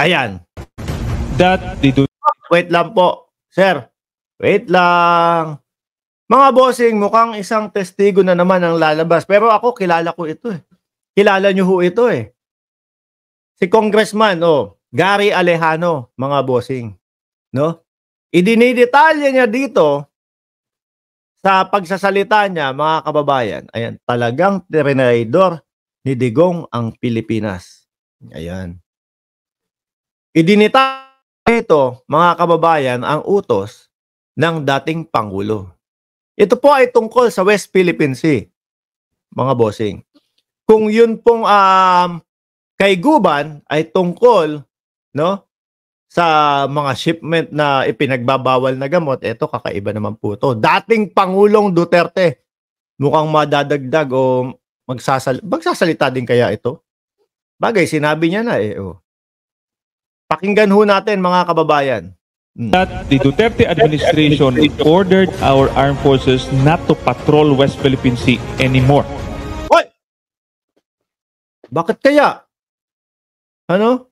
Ayan. That they do. Wait lang po, sir. Wait lang. Mga bossing, mukhang isang testigo na naman ang lalabas. Pero ako, kilala ko ito eh. Kilala nyo ho ito eh. Si Congressman, oh, Gary Alejano, mga bossing. No? Idinidetalya niya dito sa pagsasalita niya, mga kababayan. Ayan, talagang tirenaydor ni Digong ang Pilipinas. Ayan. Idinita ito, mga kababayan, ang utos ng dating Pangulo. Ito po ay tungkol sa West Philippine Sea, mga bossing. Kung yun pong um, Guban ay tungkol no, sa mga shipment na ipinagbabawal na gamot, ito kakaiba naman po to. Dating Pangulong Duterte, mukhang madadagdag o magsasal magsasalita din kaya ito? Bagay, sinabi niya na eh. Oh. Pakinggan ho natin mga kababayan. Hmm. That the Duterte administration ordered our armed forces not to patrol West Philippine Sea anymore. What? Bakit kaya? Ano?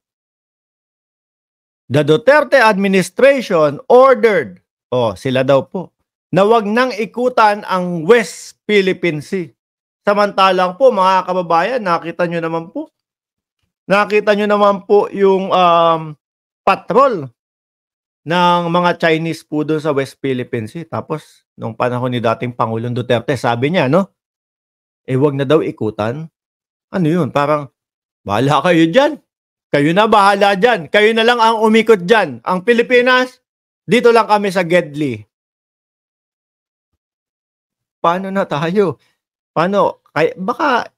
The Duterte administration ordered, oh sila daw po, na wag nang ikutan ang West Philippine Sea. Samantalang po mga kababayan, nakita nyo naman po, Nakita nyo naman po yung um, patrol ng mga Chinese po doon sa West Philippines. Eh. Tapos, nung panahon ni dating Pangulong Duterte, sabi niya, no? Eh, wag na daw ikutan. Ano yun? Parang, bahala kayo dyan. Kayo na bahala dyan. Kayo na lang ang umikot dyan. Ang Pilipinas, dito lang kami sa Gedli. Paano na tayo? Paano? Kay, baka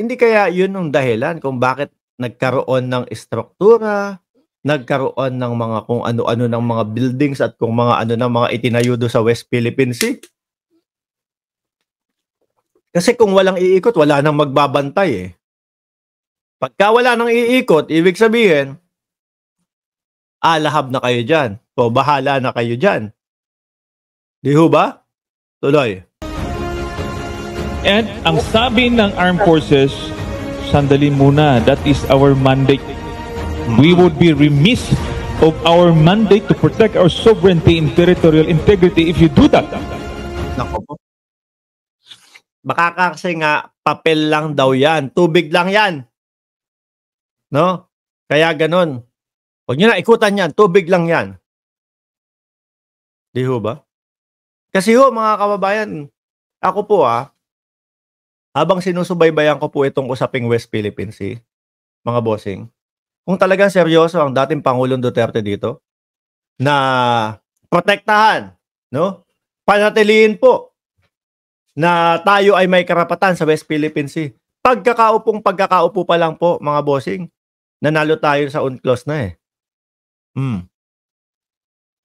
hindi kaya yun ang dahilan kung bakit nagkaroon ng istruktura, nagkaroon ng mga kung ano-ano ng mga buildings at kung mga ano ng mga itinayo do sa West Philippine Sea. Kasi kung walang iikot, wala nang magbabantay eh. Pagka wala nang iikot, ibig sabihin, alahab ah, na kayo dyan. So, bahala na kayo dyan. Di ho ba? Tuloy. And ang sabi ng armed forces, sandali muna, that is our mandate. We would be remiss of our mandate to protect our sovereignty and territorial integrity if you do that. Nako po. Baka kasi nga, papel lang daw yan. Tubig lang yan. No? Kaya ganun. Huwag nyo na ikutan yan. Tubig lang yan. Di ho ba? Kasi ho, mga kababayan, ako po ah, habang sinusubaybayan ko po itong usaping West Philippine Sea, mga bossing, kung talagang seryoso ang dating Pangulong Duterte dito, na protektahan, no? Panatiliin po na tayo ay may karapatan sa West Philippine Sea. Pagkakaupong pagkakaupo pa lang po, mga bossing, nanalo tayo sa UNCLOS na eh. Mm.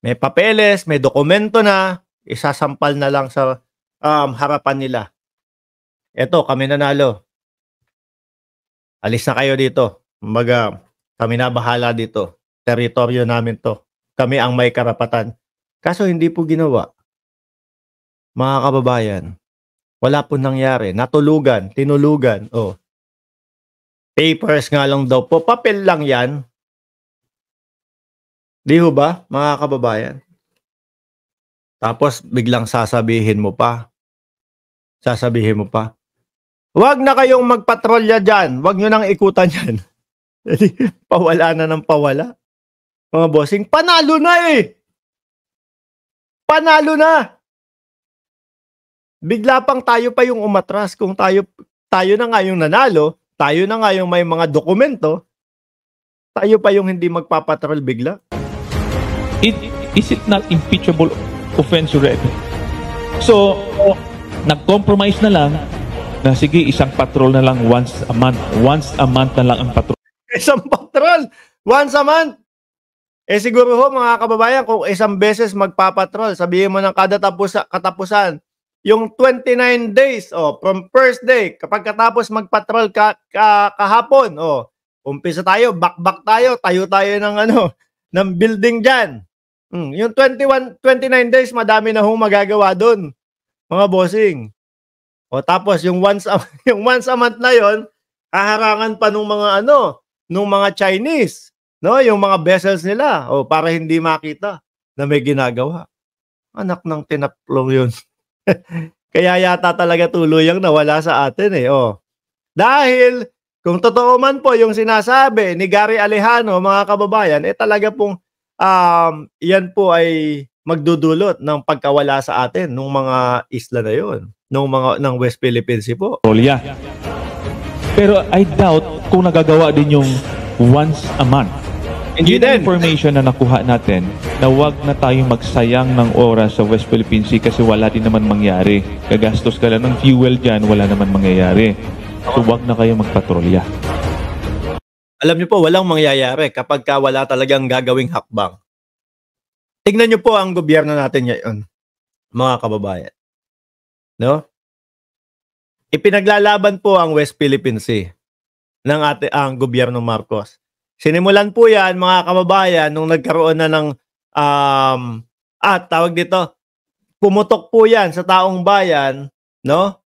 May papeles, may dokumento na, isasampal na lang sa um, harapan nila Eto, kami nanalo. Alis na kayo dito. Mga kami na bahala dito. Teritoryo namin to. Kami ang may karapatan. Kaso hindi po ginawa. Mga kababayan, wala po nangyari. Natulugan, tinulugan. Oh. Papers nga lang daw po. Papel lang yan. Di ho ba, mga kababayan? Tapos biglang sasabihin mo pa. Sasabihin mo pa, Huwag na kayong magpatrolya dyan. Huwag nyo nang ikutan yan. pawala na ng pawala. Mga bossing, panalo na eh! Panalo na! Bigla pang tayo pa yung umatras kung tayo, tayo na nga yung nanalo, tayo na nga yung may mga dokumento, tayo pa yung hindi magpapatrol bigla. It, is it not impeachable offense already? So, nag-compromise na lang na sige, isang patrol na lang once a month. Once a month na lang ang patrol. Isang patrol? Once a month? Eh siguro ho mga kababayan, kung isang beses magpapatrol, sabihin mo ng kada tapusa, katapusan, yung 29 days, oh, from first day, kapag katapos magpatrol ka, ka, kahapon, oh, umpisa tayo, bakbak tayo, tayo tayo ng ano, ng building diyan. Hmm, yung 21, 29 days, madami na ho magagawa doon, mga bossing. O tapos yung once a, yung once a month na yon, haharangan pa nung mga ano, nung mga Chinese, no? Yung mga vessels nila, o para hindi makita na may ginagawa. Anak ng tinaplong yun. Kaya yata talaga tuloy ang nawala sa atin eh. Oh. Dahil kung totoo man po yung sinasabi ni Gary Alejano, mga kababayan, eh talaga pong um, yan po ay magdudulot ng pagkawala sa atin nung mga isla na yon ng mga ng West Philippine po. Yeah. Pero I doubt kung nagagawa din yung once a month. And yun then, information na nakuha natin na wag na tayong magsayang ng oras sa West Philippine kasi wala din naman mangyari. Gagastos ka lang ng fuel dyan, wala naman mangyayari. So wag na kayong magpatrolya. Alam niyo po, walang mangyayari kapag ka wala talagang gagawing hakbang. Tignan niyo po ang gobyerno natin ngayon, mga kababayan no? Ipinaglalaban po ang West Philippine Sea ng ate, ang gobyerno Marcos. Sinimulan po 'yan mga kababayan nung nagkaroon na ng um at ah, tawag dito pumutok po 'yan sa taong bayan, no?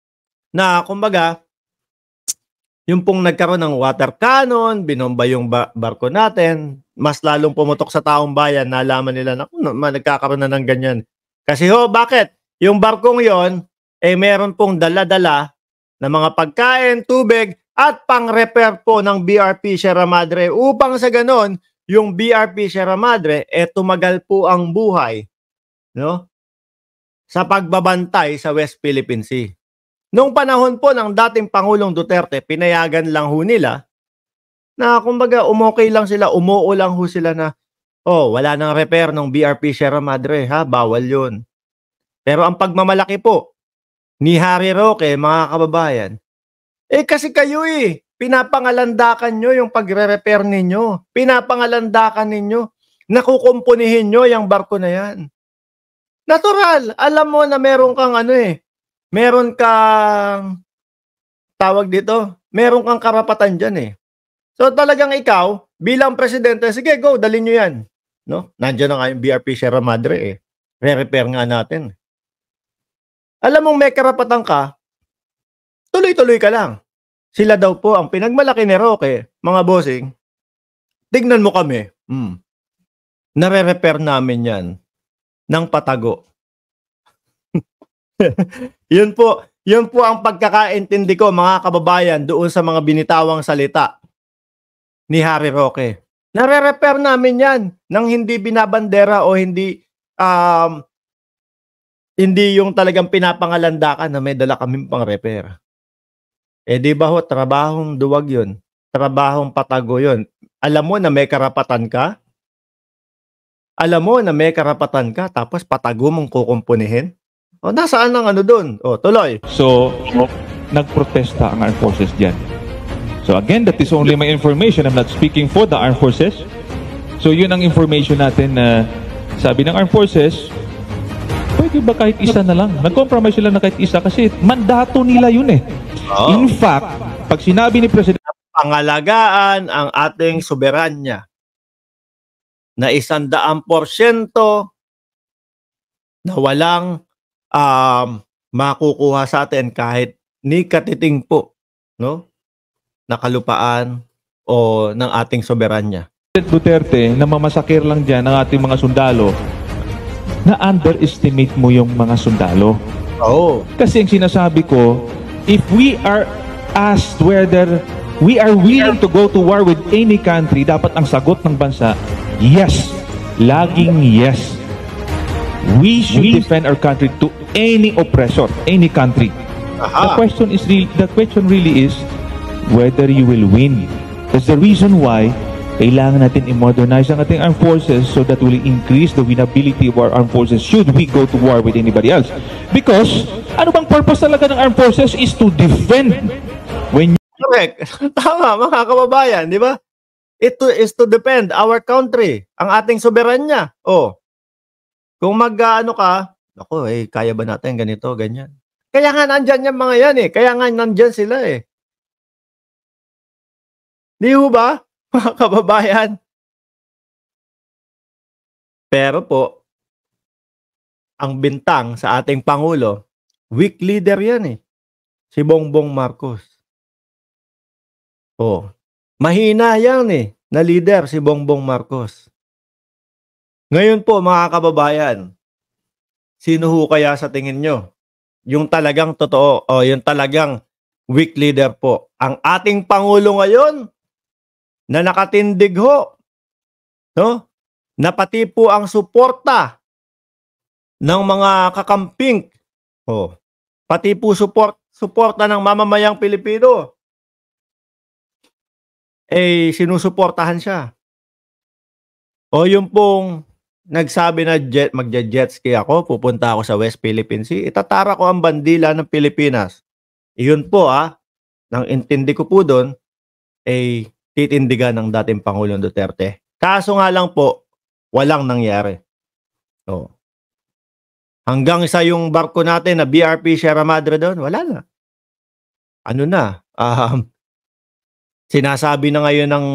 Na kumbaga yung pong nagkaroon ng water cannon, binomba yung ba- barko natin, mas lalong pumutok sa taong bayan, nalaman nila na nagkakaroon na ng ganyan. Kasi ho, bakit? Yung barkong yon eh meron pong dala-dala na mga pagkain, tubig, at pang-repair po ng BRP Sierra Madre upang sa ganon, yung BRP Sierra Madre, eh tumagal po ang buhay no? sa pagbabantay sa West Philippine Sea. Noong panahon po ng dating Pangulong Duterte, pinayagan lang ho nila na kumbaga umokay lang sila, umuo lang ho sila na oh, wala nang repair ng BRP Sierra Madre ha, bawal yun. Pero ang pagmamalaki po ni Harry Roque, mga kababayan. Eh kasi kayo eh, pinapangalandakan nyo yung pagre-repair ninyo. Pinapangalandakan ninyo. Nakukumpunihin nyo yung barko na yan. Natural, alam mo na meron kang ano eh, meron kang tawag dito, meron kang karapatan dyan eh. So talagang ikaw, bilang presidente, sige go, dalhin nyo yan. No? Nandiyan na nga yung BRP Sierra Madre eh. Re-repair nga natin alam mong may karapatan ka, tuloy-tuloy ka lang. Sila daw po ang pinagmalaki ni Roque, mga bossing. Tignan mo kami. Hmm. Nare-repair namin yan ng patago. yun po, yun po ang pagkakaintindi ko mga kababayan doon sa mga binitawang salita ni Harry Roque. Nare-repair namin yan ng hindi binabandera o hindi um, hindi yung talagang pinapangalandakan na may dala kaming pang repair. Eh di ba ho, trabahong duwag yun. Trabahong patago yun. Alam mo na may karapatan ka? Alam mo na may karapatan ka tapos patago mong kukumpunihin? O nasaan ang ano doon? O tuloy. So, nagprotesta ang armed forces diyan. So again, that is only my information. I'm not speaking for the armed forces. So yun ang information natin na sabi ng armed forces, Pwede ba kahit isa na lang? Nag-compromise sila na kahit isa kasi mandato nila yun eh. In fact, pag sinabi ni President pangalagaan ang ating soberanya na isang porsyento na walang um, makukuha sa atin kahit ni katiting po no nakalupaan o ng ating soberanya. Duterte na mamasakir lang dyan ng ating mga sundalo na underestimate mo yung mga sundalo. Oo. Oh. Kasi ang sinasabi ko, if we are asked whether we are willing to go to war with any country, dapat ang sagot ng bansa, yes. Laging yes. We should we... defend our country to any oppressor, any country. Aha. The question is really, the question really is whether you will win. That's the reason why kailangan natin i-modernize ang ating armed forces so that will increase the winnability of our armed forces should we go to war with anybody else. Because, ano bang purpose talaga ng armed forces is to defend when you... Correct. Tama, mga kababayan, di ba? It is to defend our country, ang ating soberanya. Oh. Kung mag-ano ka, ako eh, kaya ba natin ganito, ganyan. Kaya nga nandyan yung mga yan eh. Kaya nga nandyan sila eh. Di ba? mga kababayan. Pero po, ang bintang sa ating Pangulo, weak leader yan eh. Si Bongbong Marcos. Oh, mahina yan eh, na leader si Bongbong Marcos. Ngayon po mga kababayan, sino ho kaya sa tingin nyo? Yung talagang totoo, o yung talagang weak leader po. Ang ating Pangulo ngayon, na nakatindig ho, no? na po ang suporta ng mga kakamping, oh, pati po support, suporta ng mamamayang Pilipino, eh sinusuportahan siya. O yung pong nagsabi na jet, magja-jet ski ako, pupunta ako sa West Philippine Sea, itatara ko ang bandila ng Pilipinas. Iyon po ah, nang intindi ko po doon, ay eh, titindigan ng dating Pangulong Duterte. Kaso nga lang po, walang nangyari. So, hanggang sa yung barko natin na BRP Sierra Madre doon, wala na. Ano na, um, sinasabi na ngayon ng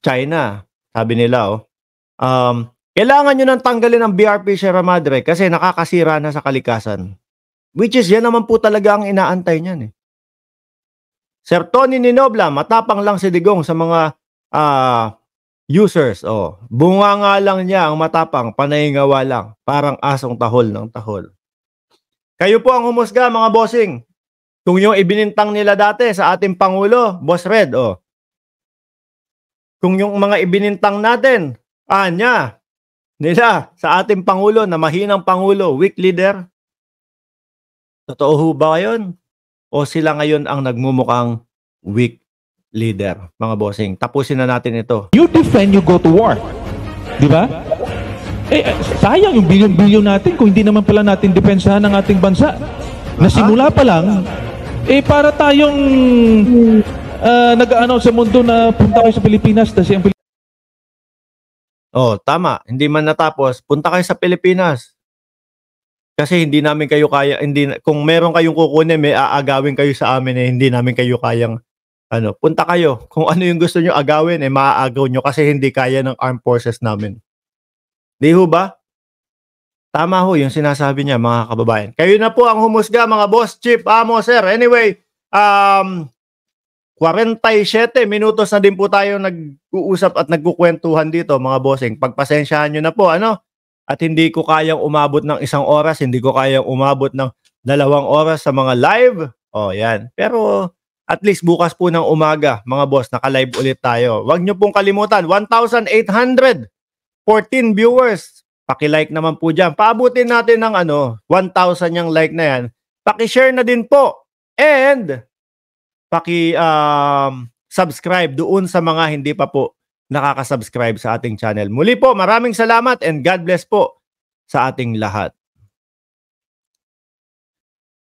China, sabi nila, oh, um, kailangan nyo nang tanggalin ang BRP Sierra Madre kasi nakakasira na sa kalikasan. Which is, yan naman po talaga ang inaantay niyan eh. Sir Tony Ninobla, matapang lang si Digong sa mga uh, users. Oh, bunga nga lang niya ang matapang, panahingawa lang. Parang asong tahol ng tahol. Kayo po ang humusga mga bossing. Kung yung ibinintang nila dati sa ating Pangulo, Boss Red, oh. Kung yung mga ibinintang natin, anya, nila sa ating Pangulo na mahinang Pangulo, weak leader, totoo ho ba yun? o sila ngayon ang nagmumukhang weak leader, mga bossing. Tapusin na natin ito. You defend, you go to war. Di ba? Eh, eh sayang yung bilyon-bilyon natin kung hindi naman pala natin depensahan ang ating bansa. Na simula pa lang, eh para tayong uh, ah, nag-ano sa mundo na punta kayo sa Pilipinas, tas ang Pilipinas. Oh, tama. Hindi man natapos. Punta kayo sa Pilipinas. Kasi hindi namin kayo kaya, hindi, kung meron kayong kukunin, may aagawin kayo sa amin eh, hindi namin kayo kayang, ano, punta kayo. Kung ano yung gusto nyo agawin, eh, maaagaw nyo kasi hindi kaya ng armed forces namin. Di ho ba? Tama ho yung sinasabi niya mga kababayan. Kayo na po ang humusga mga boss, chief, amo, sir. Anyway, um, 47 minutos na din po tayo nag-uusap at nagkukwentuhan dito mga bossing. Pagpasensyahan nyo na po. Ano? at hindi ko kayang umabot ng isang oras, hindi ko kayang umabot ng dalawang oras sa mga live. O, oh, yan. Pero at least bukas po ng umaga, mga boss, naka-live ulit tayo. Huwag nyo pong kalimutan, 1,814 viewers. Paki-like naman po dyan. Paabutin natin ng ano, 1,000 yung like na yan. Paki-share na din po. And paki um, subscribe doon sa mga hindi pa po nakakasubscribe sa ating channel. Muli po, maraming salamat and God bless po sa ating lahat.